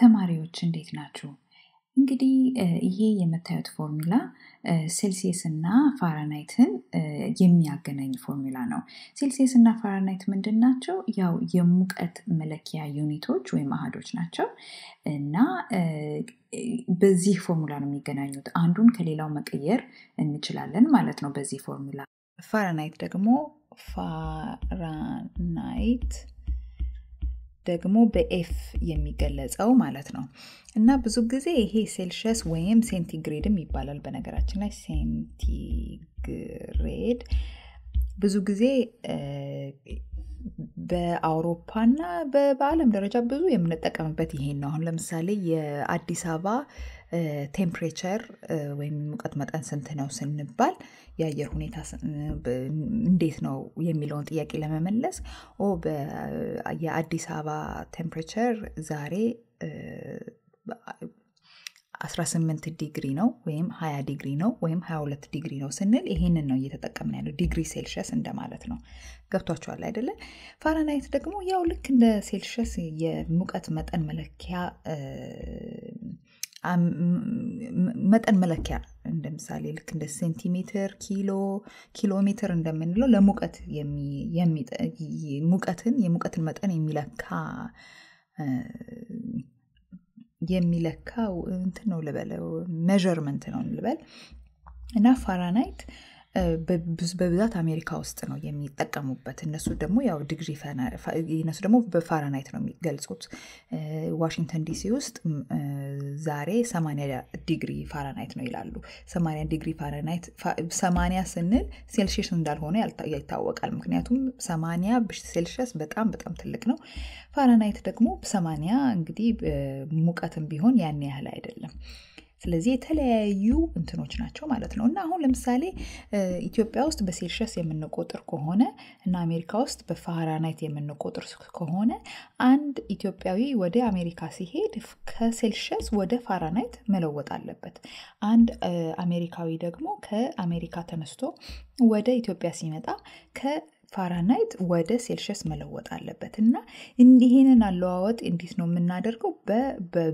ተማሪዎች እንዴት ናችሁ? እንግዲህ ይሄ የምታዩት ፎርሙላ ሴልሲየስ እና ፋራናይትን የሚያገናኝ ፎርሙላ ነው። ሴልሲየስ እና ፋራናይት ምንድን ናቸው? ያው የሙቀት መለኪያ ዩኒቶች ወይም አሃዶች ናቸው እና በዚህ ፎርሙላ ነው የሚገናኙት። አንዱን ከሌላው መቀየር እንችላለን ማለት ነው በዚህ ፎርሙላ። ፋራናይት ደግሞ ፋራናይት ደግሞ በኤፍ የሚገለጸው ማለት ነው እና ብዙ ጊዜ ይሄ ሴልሸስ ወይም ሴንቲግሬድም ይባላል። በነገራችን ላይ ሴንቲግሬድ ብዙ ጊዜ በአውሮፓና በአለም ደረጃ ብዙ የምንጠቀምበት ይሄን ነው። አሁን ለምሳሌ የአዲስ አበባ ቴምፕሬቸር ወይም ሙቀት መጠን ስንት ነው ስንባል የአየር ሁኔታ እንዴት ነው የሚለውን ጥያቄ ለመመለስ ኦ የአዲስ አበባ ቴምፕሬቸር ዛሬ 18 ዲግሪ ነው ወይም 20 ዲግሪ ነው ወይም 22 ዲግሪ ነው ስንል ይህንን ነው እየተጠቀምን ያለው ዲግሪ ሴልሽስ እንደማለት ነው። ገብቷችኋል አይደለ? ፋራናይት ደግሞ ያው ልክ እንደ ሴልሽስ የሙቀት መጠን መለኪያ መጠን መለኪያ እንደ ልክ እንደ ሴንቲሜትር፣ ኪሎ፣ ኪሎ ሜትር እንደምንለው ለሙቀት ሙቀትን የሙቀትን መጠን የሚለካ የሚለካው እንትን ነው ልበለው ሜዠርመንት ነው ልበል እና ፋራናይት በብዛት አሜሪካ ውስጥ ነው የሚጠቀሙበት። እነሱ ደግሞ ያው ዲግሪ እነሱ ደግሞ በፋራናይት ነው የሚገልጹት። ዋሽንግተን ዲሲ ውስጥ ዛሬ 80 ዲግሪ ፋራናይት ነው ይላሉ 80 ዲግሪ ፋራናይት 80 ስንል ሴልሽስ እንዳልሆነ ይታወቃል ምክንያቱም 80 ሴልሽስ በጣም በጣም ትልቅ ነው ፋራናይት ደግሞ 80 እንግዲህ ሙቀትም ቢሆን ያን ያህል አይደለም ስለዚህ የተለያዩ እንትኖች ናቸው ማለት ነው እና አሁን ለምሳሌ ኢትዮጵያ ውስጥ በሴልሸስ የምንቆጥር ከሆነ እና አሜሪካ ውስጥ በፋራናይት የምንቆጥር ከሆነ አንድ ኢትዮጵያዊ ወደ አሜሪካ ሲሄድ ከሴልሸስ ወደ ፋራናይት መለወጥ አለበት። አንድ አሜሪካዊ ደግሞ ከአሜሪካ ተነስቶ ወደ ኢትዮጵያ ሲመጣ ፋራናይት ወደ ሴልሸስ መለወጥ አለበት እና እንዲህንን አለዋወጥ እንዴት ነው የምናደርገው?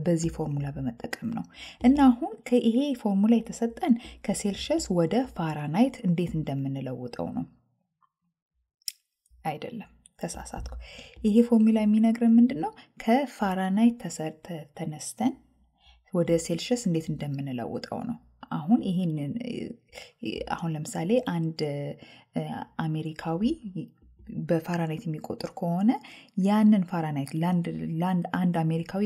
በዚህ ፎርሙላ በመጠቀም ነው እና አሁን ከይሄ ፎርሙላ የተሰጠን ከሴልሽስ ወደ ፋራናይት እንዴት እንደምንለውጠው ነው። አይደለም ተሳሳትኩ። ይሄ ፎርሙላ የሚነግረን ምንድን ነው? ከፋራናይት ተነስተን ወደ ሴልሸስ እንዴት እንደምንለውጠው ነው። አሁን ይሄንን አሁን ለምሳሌ አንድ አሜሪካዊ በፋራናይት የሚቆጥር ከሆነ ያንን ፋራናይት ለአንድ አሜሪካዊ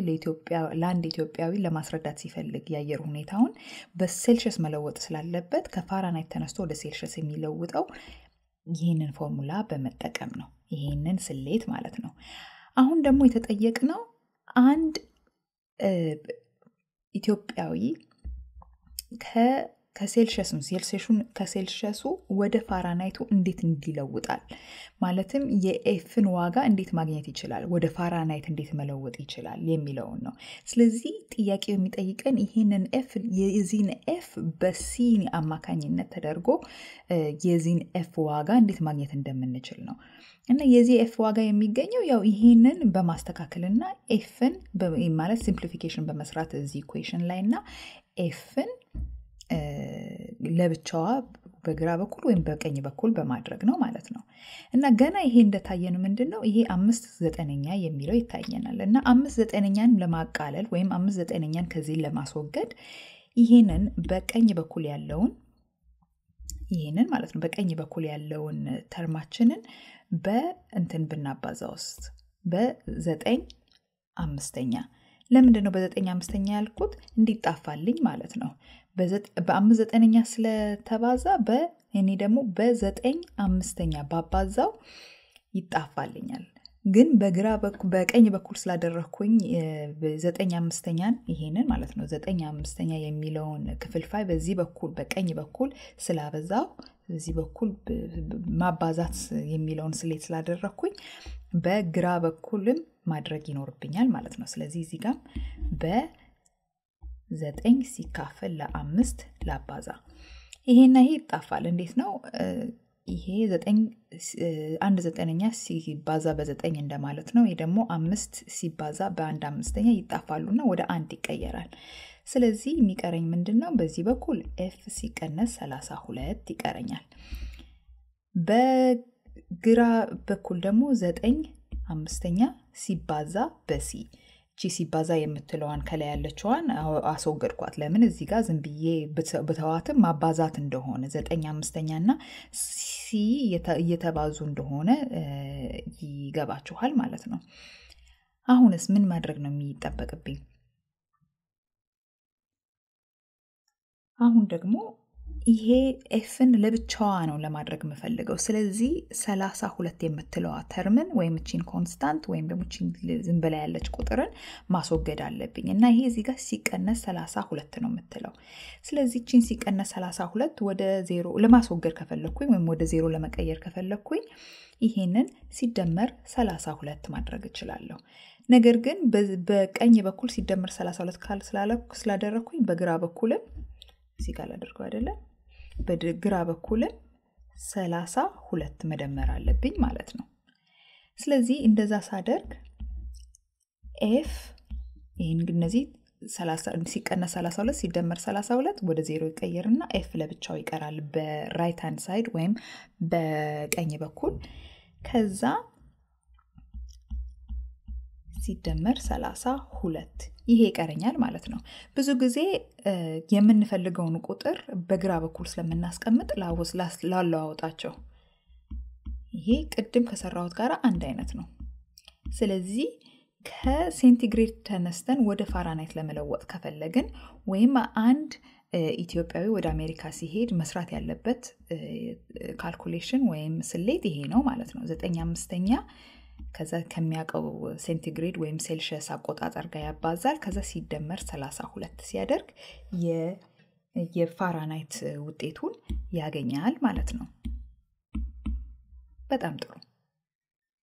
ለአንድ ኢትዮጵያዊ ለማስረዳት ሲፈልግ የአየር ሁኔታውን በሴልሸስ መለወጥ ስላለበት ከፋራናይት ተነስቶ ወደ ሴልሸስ የሚለውጠው ይህንን ፎርሙላ በመጠቀም ነው። ይህንን ስሌት ማለት ነው። አሁን ደግሞ የተጠየቅ ነው አንድ ኢትዮጵያዊ Okay. ከሴልሸሱን ሴልሸሱን ከሴልሸሱ ወደ ፋራናይቱ እንዴት እንዲለውጣል ማለትም የኤፍን ዋጋ እንዴት ማግኘት ይችላል ወደ ፋራናይት እንዴት መለወጥ ይችላል የሚለውን ነው። ስለዚህ ጥያቄው የሚጠይቀን ይህንን ኤፍ የዚህን ኤፍ በሲ አማካኝነት ተደርጎ የዚህን ኤፍ ዋጋ እንዴት ማግኘት እንደምንችል ነው እና የዚህ ኤፍ ዋጋ የሚገኘው ያው ይህንን በማስተካከልና ኤፍን ማለት ሲምፕሊፊኬሽን በመስራት እዚህ ኢኩዌሽን ላይ እና ኤፍን ለብቻዋ በግራ በኩል ወይም በቀኝ በኩል በማድረግ ነው ማለት ነው። እና ገና ይሄ እንደታየን ምንድን ነው ይሄ አምስት ዘጠነኛ የሚለው ይታየናል። እና አምስት ዘጠነኛን ለማቃለል ወይም አምስት ዘጠነኛን ከዚህ ለማስወገድ ይሄንን በቀኝ በኩል ያለውን ይህንን ማለት ነው በቀኝ በኩል ያለውን ተርማችንን በእንትን ብናባዛ ውስጥ በዘጠኝ አምስተኛ ለምንድን ነው በዘጠኝ አምስተኛ ያልኩት? እንዲጣፋልኝ ማለት ነው። በአምስት ዘጠነኛ ስለተባዛ በእኔ ደግሞ በዘጠኝ አምስተኛ ባባዛው ይጣፋልኛል። ግን በግራ በቀኝ በኩል ስላደረግኩኝ ዘጠኝ አምስተኛን ይሄንን ማለት ነው ዘጠኝ አምስተኛ የሚለውን ክፍልፋይ በዚህ በኩል በቀኝ በኩል ስላበዛው በዚህ በኩል ማባዛት የሚለውን ስሌት ስላደረግኩኝ በግራ በኩልም ማድረግ ይኖርብኛል ማለት ነው። ስለዚህ እዚህ ጋር ዘጠኝ ሲካፈል ለአምስት ላባዛ ይሄና ይሄ ይጣፋል። እንዴት ነው? ይሄ ዘጠኝ አንድ ዘጠነኛ ሲባዛ በዘጠኝ እንደማለት ነው። ይህ ደግሞ አምስት ሲባዛ በአንድ አምስተኛ ይጣፋሉና ወደ አንድ ይቀየራል። ስለዚህ የሚቀረኝ ምንድን ነው? በዚህ በኩል ኤፍ ሲቀነስ ሁለት ይቀረኛል። በግራ በኩል ደግሞ ዘጠኝ አምስተኛ ሲባዛ በሲ ቺ ሲባዛ የምትለዋን ከላይ ያለችዋን አስወገድኳት። ለምን እዚህ ጋር ዝም ብዬ ብተዋትም ማባዛት እንደሆነ ዘጠኝ አምስተኛ እና ሲ እየተባዙ እንደሆነ ይገባችኋል ማለት ነው። አሁንስ ምን ማድረግ ነው የሚጠበቅብኝ? አሁን ደግሞ ይሄ ኤፍን ለብቻዋ ነው ለማድረግ የምፈልገው። ስለዚህ ሰላሳ ሁለት የምትለዋ ተርምን ወይም እቺን ኮንስታንት ወይም ደግሞ እቺን ዝም ብላ ያለች ቁጥርን ማስወገድ አለብኝ እና ይሄ እዚህ ጋር ሲቀነስ ሰላሳ ሁለት ነው የምትለው። ስለዚህ እቺን ሲቀነስ ሰላሳ ሁለት ወደ ዜሮ ለማስወገድ ከፈለግኩኝ ወይም ወደ ዜሮ ለመቀየር ከፈለግኩኝ ይሄንን ሲደመር ሰላሳ ሁለት ማድረግ እችላለሁ። ነገር ግን በቀኝ በኩል ሲደመር ሰላሳ ሁለት ካል ስላደረግኩኝ በግራ በኩልም እዚህ ጋር ላደርገው አይደለም በግራ በኩልም ሰላሳ ሁለት መደመር አለብኝ ማለት ነው። ስለዚህ እንደዛ ሳደርግ ኤፍ ይህን እነዚህ ሲቀነስ 32 ሲደመር 32 ወደ ዜሮ ይቀየርና ኤፍ ለብቻው ይቀራል በራይት ሃንድ ሳይድ ወይም በቀኝ በኩል ከዛ ሲደመር 32 ይሄ ይቀረኛል ማለት ነው። ብዙ ጊዜ የምንፈልገውን ቁጥር በግራ በኩል ስለምናስቀምጥ ላለዋወጣቸው። ይሄ ቅድም ከሰራሁት ጋር አንድ አይነት ነው። ስለዚህ ከሴንቲግሬድ ተነስተን ወደ ፋራናይት ለመለወጥ ከፈለግን ወይም አንድ ኢትዮጵያዊ ወደ አሜሪካ ሲሄድ መስራት ያለበት ካልኩሌሽን ወይም ስሌት ይሄ ነው ማለት ነው። ዘጠኝ አምስተኛ ከዛ ከሚያውቀው ሴንቲግሬድ ወይም ሴልሽስ አቆጣጠር ጋር ያባዛል። ከዛ ሲደመር 32 ሲያደርግ የፋራናይት ውጤቱን ያገኛል ማለት ነው። በጣም ጥሩ።